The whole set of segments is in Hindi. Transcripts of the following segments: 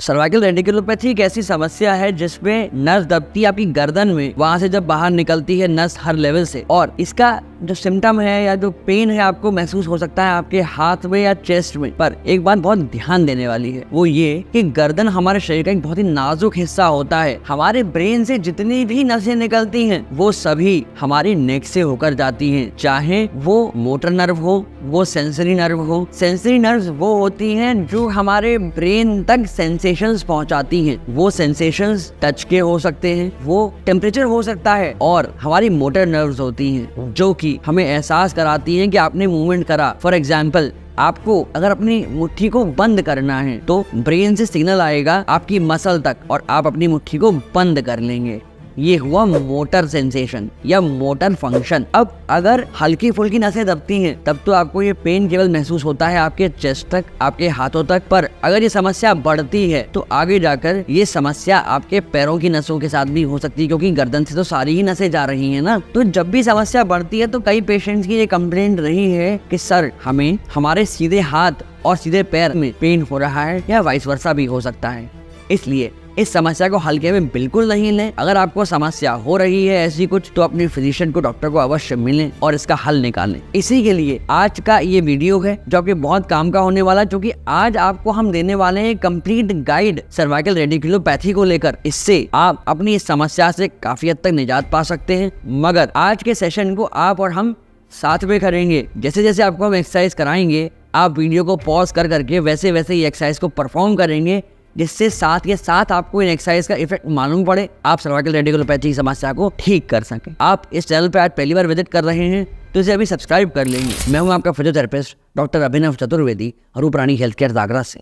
सर्वाइकल रेडिकुलोपैथी एक ऐसी समस्या है जिसमें नस दबती है आपकी गर्दन में वहां से जब बाहर निकलती है नस हर लेवल से और इसका जो सिम्टम है या जो पेन है आपको महसूस हो सकता है आपके हाथ में या चेस्ट में पर एक बात बहुत ध्यान देने वाली है वो ये कि गर्दन हमारे शरीर का एक बहुत ही नाजुक हिस्सा होता है हमारे ब्रेन से जितनी भी नसें निकलती हैं वो सभी हमारी नेक से होकर जाती हैं चाहे वो मोटर नर्व हो वो सेंसरी नर्व हो सेंसरी नर्व वो होती है जो हमारे ब्रेन तक सेंसेशन पहुँचाती है वो सेंसेशन टच के हो सकते हैं वो टेम्परेचर हो सकता है और हमारी मोटर नर्व होती है जो की की हमें एहसास कराती है कि आपने मूवमेंट करा फॉर एग्जाम्पल आपको अगर अपनी मुट्ठी को बंद करना है तो ब्रेन से सिग्नल आएगा आपकी मसल तक और आप अपनी मुट्ठी को बंद कर लेंगे ये हुआ मोटर सेंसेशन या मोटर फंक्शन अब अगर हल्की फुल्की नसें दबती हैं तब तो आपको ये पेन केवल महसूस होता है आपके चेस्ट तक आपके हाथों तक पर अगर ये समस्या बढ़ती है तो आगे जाकर ये समस्या आपके पैरों की नसों के साथ भी हो सकती है क्योंकि गर्दन से तो सारी ही नसें जा रही है ना तो जब भी समस्या बढ़ती है तो कई पेशेंट्स की ये कंप्लेंट रही है कि सर हमें हमारे सीधे हाथ और सीधे पैर में पेन हो रहा है या वाइस वर्षा भी हो सकता है इसलिए इस समस्या को हल्के में बिल्कुल नहीं लें अगर आपको समस्या हो रही है ऐसी कुछ तो अपने फिजिशियन को डॉक्टर को अवश्य मिलें और इसका हल निकालें इसी के लिए आज का ये वीडियो है जो कि बहुत काम का होने वाला है क्योंकि आज आपको हम देने वाले हैं कंप्लीट गाइड सर्वाइकल रेडिकुलोपैथी को लेकर इससे आप अपनी इस समस्या से काफी हद तक निजात पा सकते हैं मगर आज के सेशन को आप और हम साथ में करेंगे जैसे जैसे आपको हम एक्सरसाइज कराएंगे आप वीडियो को पॉज कर करके वैसे वैसे ही एक्सरसाइज को परफॉर्म करेंगे जिससे साथ के साथ आपको इन एक्सरसाइज का इफेक्ट मालूम पड़े आप सर्वाइकल रेडिकुलोपैथी की समस्या को ठीक कर सके आप इस चैनल पर आज पहली बार विजिट कर रहे हैं तो इसे अभी सब्सक्राइब कर लेंगे मैं हूँ आपका physiotherapist doctor Abhinav Chaturvedi Ruprani health care जागरा से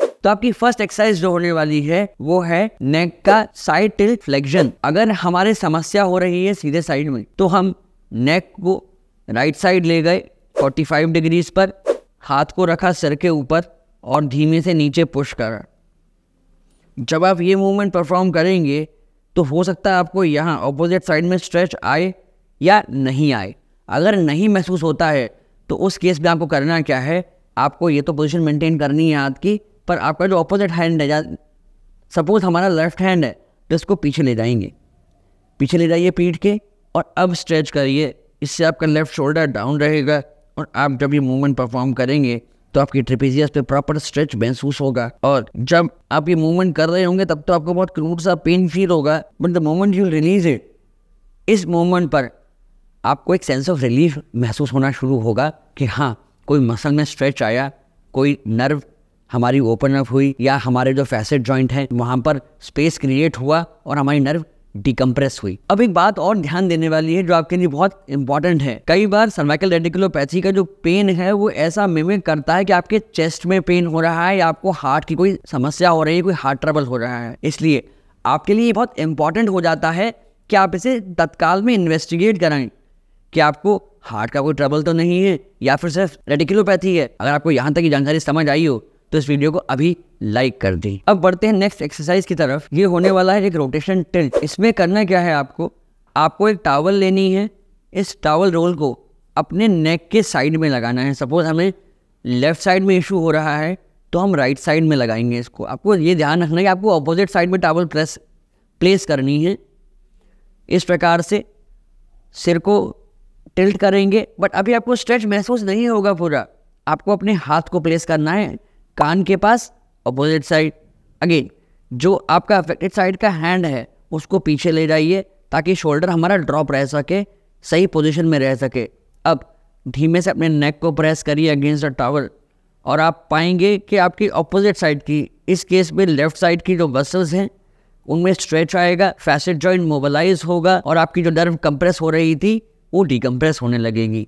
तो आपकी फर्स्ट एक्सरसाइज जो होने वाली है वो है नेक का साइड टिल फ्लेक्शन अगर हमारे समस्या हो रही है सीधे साइड में तो हम नेक को राइट साइड ले गए 45 डिग्रीज पर हाथ को रखा सर के ऊपर और धीमे से नीचे पुश कर जब आप ये मूवमेंट परफॉर्म करेंगे तो हो सकता है आपको यहाँ अपोज़िट साइड में स्ट्रेच आए या नहीं आए अगर नहीं महसूस होता है तो उस केस में आपको करना क्या है आपको ये तो पोजीशन मेंटेन करनी है हाथ की पर आपका जो अपोजिट हैंड है सपोज़ हमारा लेफ्ट हैंड है तो इसको पीछे ले जाएंगे पीछे ले जाइए पीठ के और अब स्ट्रेच करिए इससे आपका लेफ़्ट शोल्डर डाउन रहेगा और आप जब ये मूवमेंट परफॉर्म करेंगे तो आपकी ट्रिपीजियस पे प्रॉपर स्ट्रेच महसूस होगा और जब आप ये मूवमेंट कर रहे होंगे तब तो आपको बहुत क्रूड सा पेन फील होगा but the moment you release it इस मोमेंट पर आपको एक सेंस ऑफ रिलीफ महसूस होना शुरू होगा कि हाँ कोई मसल में स्ट्रेच आया कोई नर्व हमारी ओपन अप हुई या हमारे जो फैसेट जॉइंट हैं वहाँ पर स्पेस क्रिएट हुआ और हमारी नर्व डिकम्प्रेस हुई अब एक बात और ध्यान देने वाली है जो आपके लिए बहुत इंपॉर्टेंट है कई बार सर्वाइकल रेडिकुलोपैथी का जो पेन है वो ऐसा मिमिक करता है कि आपके चेस्ट में पेन हो रहा है या आपको हार्ट की कोई समस्या हो रही है कोई हार्ट ट्रबल हो रहा है इसलिए आपके लिए बहुत इंपॉर्टेंट हो जाता है कि आप इसे तत्काल में इन्वेस्टिगेट कराएं कि आपको हार्ट का कोई ट्रबल तो नहीं है या फिर सिर्फ रेडिकुलोपैथी है अगर आपको यहाँ तक की जानकारी समझ आई हो तो इस वीडियो को अभी लाइक कर दी अब बढ़ते हैं नेक्स्ट एक्सरसाइज की तरफ ये होने वाला है एक रोटेशन टिल्ट इसमें करना क्या है आपको आपको एक टावल लेनी है इस टावल रोल को अपने नेक के साइड में लगाना है सपोज हमें लेफ्ट साइड में इशू हो रहा है तो हम राइट साइड में लगाएंगे इसको आपको ये ध्यान रखना है कि आपको अपोजिट साइड में टावल प्रेस प्लेस करनी है इस प्रकार से सिर को टिल्ट करेंगे बट अभी आपको स्ट्रेच महसूस नहीं होगा पूरा आपको अपने हाथ को प्लेस करना है कान के पास अपोजिट साइड अगेन जो आपका अफेक्टेड साइड का हैंड है उसको पीछे ले जाइए ताकि शोल्डर हमारा ड्रॉप रह सके सही पोजीशन में रह सके अब धीमे से अपने नेक को प्रेस करिए अगेंस्ट द टावल और आप पाएंगे कि आपकी अपोजिट साइड की इस केस में लेफ्ट साइड की जो मसल्स हैं उनमें स्ट्रेच आएगा फैसेट जॉइंट मोबालाइज होगा और आपकी जो नर्व कंप्रेस हो रही थी वो डिकम्प्रेस होने लगेगी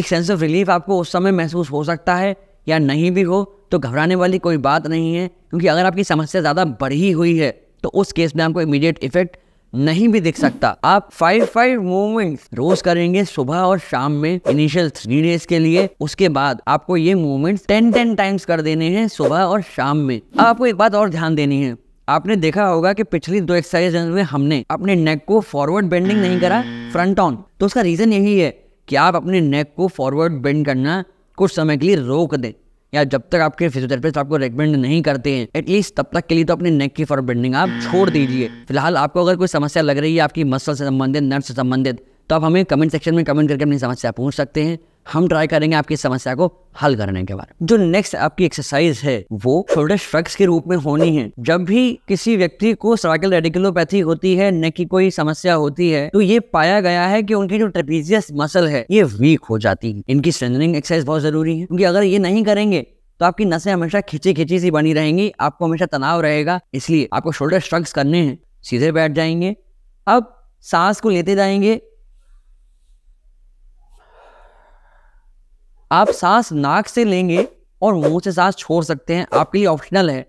एक सेंस ऑफ रिलीफ आपको उस समय महसूस हो सकता है या नहीं भी हो तो घबराने वाली कोई बात नहीं है क्योंकि अगर आपकी समस्या ज़्यादा बढ़ी हुई है तो उस केस में आपको इमीडिएट इफेक्ट नहीं भी दिख सकता आप फाइव फाइव मूवमेंट्स रोज करेंगे सुबह और शाम में इनिशियल थ्री डेज के लिए उसके बाद आपको ये मूवमेंट्स टेन टेन टाइम्स कर देने हैं सुबह और शाम में अब आपको एक बात और ध्यान देनी है आपने देखा होगा कि पिछली दो एक्सरसाइज में हमने अपने नेक को फॉरवर्ड बेंडिंग नहीं करा फ्रंट ऑन तो उसका रीजन यही है कि आप अपने नेक को फॉरवर्ड बेंड करना कुछ समय के लिए रोक दें या जब तक आपके फिजियोथेरेपिस्ट आपको रेकमेंड नहीं करते हैं एटलीस्ट तब तक के लिए तो अपने नेक की फॉर बेंडिंग आप छोड़ दीजिए फिलहाल आपको अगर कोई समस्या लग रही है आपकी मसल से संबंधित नर्व से संबंधित तो आप हमें कमेंट सेक्शन में कमेंट करके अपनी समस्या पूछ सकते हैं हम ट्राई करेंगे आपकी समस्या को हल करने के बाद जो नेक्स्ट आपकी एक्सरसाइज है वो शोल्डर श्रग्स के रूप में होनी है जब भी किसी व्यक्ति को सर्वाइकल रेडिकुलोपैथी होती है नेक की कोई समस्या होती है तो ये पाया गया है कि उनकी जो ट्रेपीजियस मसल है ये वीक हो जाती है इनकी स्ट्रेंथनिंग एक्सरसाइज बहुत जरूरी है क्योंकि अगर ये नहीं करेंगे तो आपकी नसें हमेशा खिंची खिंची सी बनी रहेंगी आपको हमेशा तनाव रहेगा इसलिए आपको शोल्डर स्ट्रग्स करने हैं सीधे बैठ जाएंगे अब सांस को लेते जाएंगे आप सांस नाक से लेंगे और मुंह से सांस छोड़ सकते हैं आपके लिए ऑप्शनल है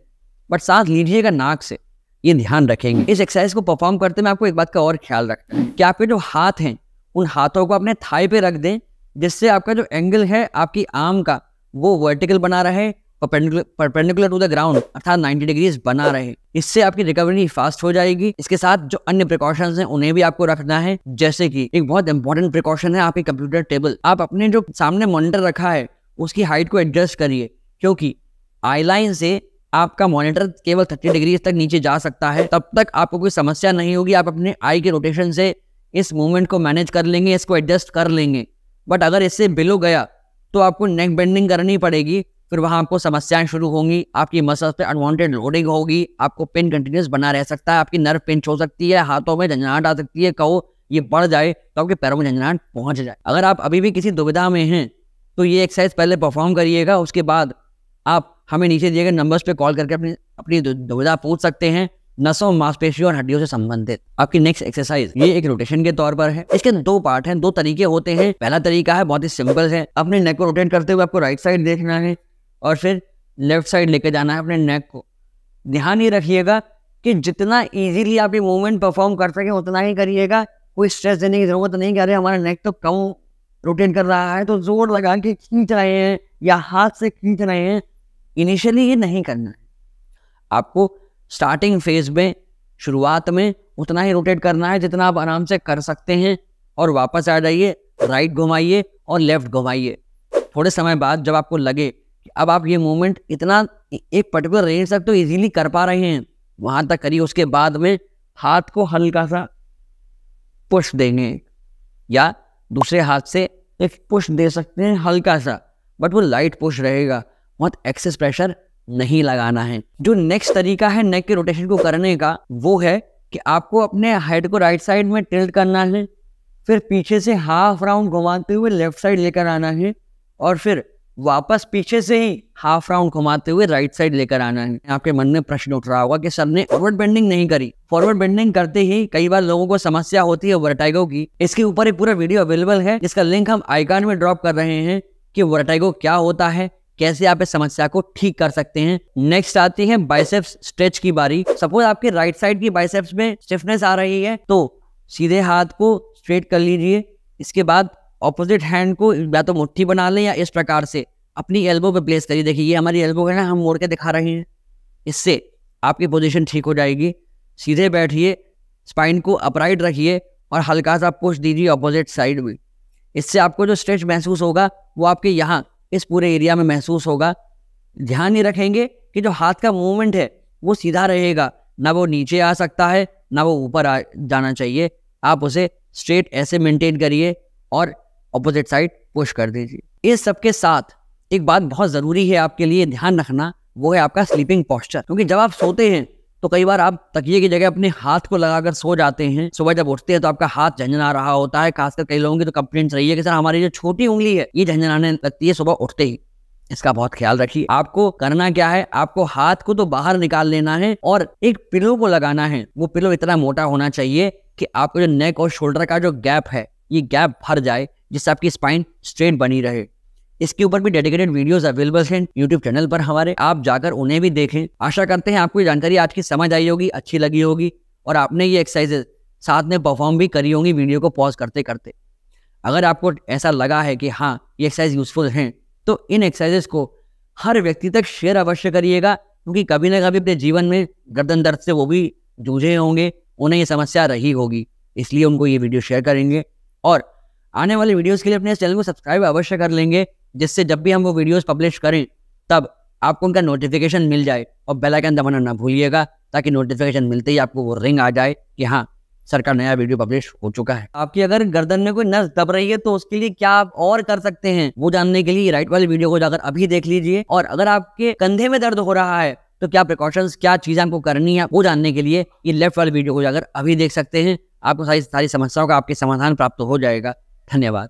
बट सांस लीजिएगा नाक से ये ध्यान रखेंगे इस एक्सरसाइज को परफॉर्म करते में आपको एक बात का और ख्याल रखना है कि आपके जो हाथ हैं उन हाथों को अपने थाई पे रख दें जिससे आपका जो एंगल है आपकी आर्म का वो वर्टिकल बना रहे परपेंडिकुलर टू द ग्राउंड अर्थात 90 डिग्रीज बना रहे इससे आपकी रिकवरी फास्ट हो जाएगी इसके साथ जो अन्य प्रिकॉशन हैं उन्हें भी आपको रखना है जैसे कि एक बहुत इंपॉर्टेंट प्रिकॉशन है आपकी कंप्यूटर टेबल आप अपने जो सामने मॉनिटर रखा है उसकी हाइट को एडजस्ट करिए क्योंकि आई लाइन से आपका मॉनिटर केवल 30 डिग्री तक नीचे जा सकता है तब तक आपको कोई समस्या नहीं होगी आप अपने आई के रोटेशन से इस मूवमेंट को मैनेज कर लेंगे इसको एडजस्ट कर लेंगे बट अगर इससे बिलो गया तो आपको नेक बेंडिंग करनी पड़ेगी फिर वहाँ आपको समस्याएं शुरू होंगी आपकी मसल्स पे अनवांटेड लोडिंग होगी आपको पेन कंटिन्यूस बना रह सकता है आपकी नर्व पिंच हो सकती है हाथों में झंझनाहट आ सकती है कहो ये बढ़ जाए तो आपके पैरों में झंझनाहट पहुँच जाए अगर आप अभी भी किसी दुविधा में हैं तो ये एक्सरसाइज पहले परफॉर्म करिएगा उसके बाद आप हमें नीचे दिए गए नंबर्स पर कॉल करके अपनी अपनी दुविधा पूछ सकते हैं नसों मांसपेशियों और हड्डियों से संबंधित आपकी नेक्स्ट एक्सरसाइज ये एक रोटेशन के तौर पर है इसके दो पार्ट हैं दो तरीके होते हैं पहला तरीका है बहुत ही सिंपल है अपने नेक को रोटेट करते हुए आपको राइट साइड देखना है और फिर लेफ्ट साइड लेके जाना है अपने नेक को ध्यान ही रखिएगा कि जितना इजीली आप ये मूवमेंट परफॉर्म कर सकें उतना ही करिएगा कोई स्ट्रेस देने की ज़रूरत नहीं कह रहे हमारा नेक तो कम रोटेट कर रहा है तो जोर लगा के खींच रहे हैं या हाथ से खींच रहे हैं इनिशियली ये नहीं करना है आपको स्टार्टिंग फेज में शुरुआत में उतना ही रोटेट करना है जितना आप आराम से कर सकते हैं और वापस आ जाइए राइट घुमाइए और लेफ्ट घुमाइए थोड़े समय बाद जब आपको लगे अब आप ये मूवमेंट इतना एक पर्टिकुलर रेंज तक तो इजीली कर पा रहे हैं वहां तक करिए उसके बाद में हाथ को हल्का सा पुश देंगे या दूसरे हाथ से एक पुश दे सकते हैं हल्का सा बट वो लाइट पुश रहेगा बहुत एक्सेस प्रेशर नहीं लगाना है जो नेक्स्ट तरीका है नेक के रोटेशन को करने का वो है कि आपको अपने हेड को राइट साइड में टिल्ट करना है फिर पीछे से हाफ राउंड घुमाते हुए लेफ्ट साइड लेकर आना है और फिर वापस पीछे से ही हाफ राउंड घुमाते हुए राइट साइड लेकर आना है आपके मन में प्रश्न उठ रहा होगा कि सर ने फॉरवर्ड बेंडिंग नहीं करी फॉरवर्ड बेंडिंग करते ही कई बार लोगों को समस्या होती है वर्टाइगो की इसके ऊपर एक पूरा वीडियो अवेलेबल है जिसका लिंक हम आइकान में ड्रॉप कर रहे हैं कि वर्टाइगो क्या होता है कैसे आप इस समस्या को ठीक कर सकते हैं नेक्स्ट आती है बाइसेप्स स्ट्रेच की बारी सपोज आपके राइट साइड की बाइसेप्स में स्टिफनेस आ रही है तो सीधे हाथ को स्ट्रेट कर लीजिए इसके बाद ऑपोजिट हैंड को या तो मुट्ठी बना लें या इस प्रकार से अपनी एल्बो पे प्लेस करिए देखिए ये हमारी एल्बो है ना हम मोड़ के दिखा रहे हैं इससे आपकी पोजीशन ठीक हो जाएगी सीधे बैठिए स्पाइन को अपराइट रखिए और हल्का सा पुश दीजिए अपोजिट साइड में इससे आपको जो स्ट्रेच महसूस होगा वो आपके यहाँ इस पूरे एरिया में महसूस होगा ध्यान ये रखेंगे कि जो हाथ का मूवमेंट है वो सीधा रहेगा ना वो नीचे आ सकता है ना वो ऊपर आ जाना चाहिए आप उसे स्ट्रेट ऐसे मेंटेन करिए और अपोजिट साइड पुश कर दीजिए इस सब के साथ एक बात बहुत ज़रूरी है आपके लिए ध्यान रखना वो है आपका स्लीपिंग पॉस्चर क्योंकि जब आप सोते हैं तो कई बार आप तकिए की जगह अपने हाथ को लगाकर सो जाते हैं सुबह जब उठते हैं तो आपका हाथ झंझना रहा होता है खासकर कई लोगों की तो कंप्लेंट रही है कि सर हमारी जो छोटी उंगली है ये झंझनाने लगती है सुबह उठते ही इसका बहुत ख्याल रखिए आपको करना क्या है आपको हाथ को तो बाहर निकाल लेना है और एक पिलो को लगाना है वो पिलो इतना मोटा होना चाहिए कि आपको जो नेक और शोल्डर का जो गैप है ये गैप भर जाए जिससे आपकी स्पाइन स्ट्रेट बनी रहे इसके ऊपर भी डेडिकेटेड वीडियोस अवेलेबल हैं यूट्यूब चैनल पर हमारे आप जाकर उन्हें भी देखें आशा करते हैं आपको जानकारी आज की समझ आई होगी अच्छी लगी होगी और आपने ये एक्सरसाइजेज साथ में परफॉर्म भी करी होंगी वीडियो को पॉज करते करते अगर आपको ऐसा लगा है कि हाँ ये एक्सरसाइज यूजफुल हैं तो इन एक्सरसाइजेस को हर व्यक्ति तक शेयर अवश्य करिएगा क्योंकि कभी ना कभी अपने जीवन में गर्दन दर्द से वो भी जूझे होंगे उन्हें ये समस्या रही होगी इसलिए उनको ये वीडियो शेयर करेंगे और आने वाले वीडियोस के लिए अपने चैनल को सब्सक्राइब अवश्य कर लेंगे जिससे जब भी हम वो वीडियोस पब्लिश करें तब आपको उनका नोटिफिकेशन मिल जाए और बेल आइकन दबाना ना भूलिएगा ताकि नोटिफिकेशन मिलते ही आपको वो रिंग आ जाए कि हाँ सर का नया वीडियो पब्लिश हो चुका है आपकी अगर गर्दन में कोई नस दब रही है तो उसके लिए क्या आप और कर सकते हैं वो जानने के लिए राइट वाले वीडियो को जाकर अभी देख लीजिए और अगर आपके कंधे में दर्द हो रहा है तो क्या प्रिकॉशंस क्या चीज़ आपको करनी है वो जानने के लिए ये लेफ्ट वाले वीडियो को जाकर अभी देख सकते हैं आपको सारी सारी समस्याओं का आपके समाधान प्राप्त हो जाएगा धन्यवाद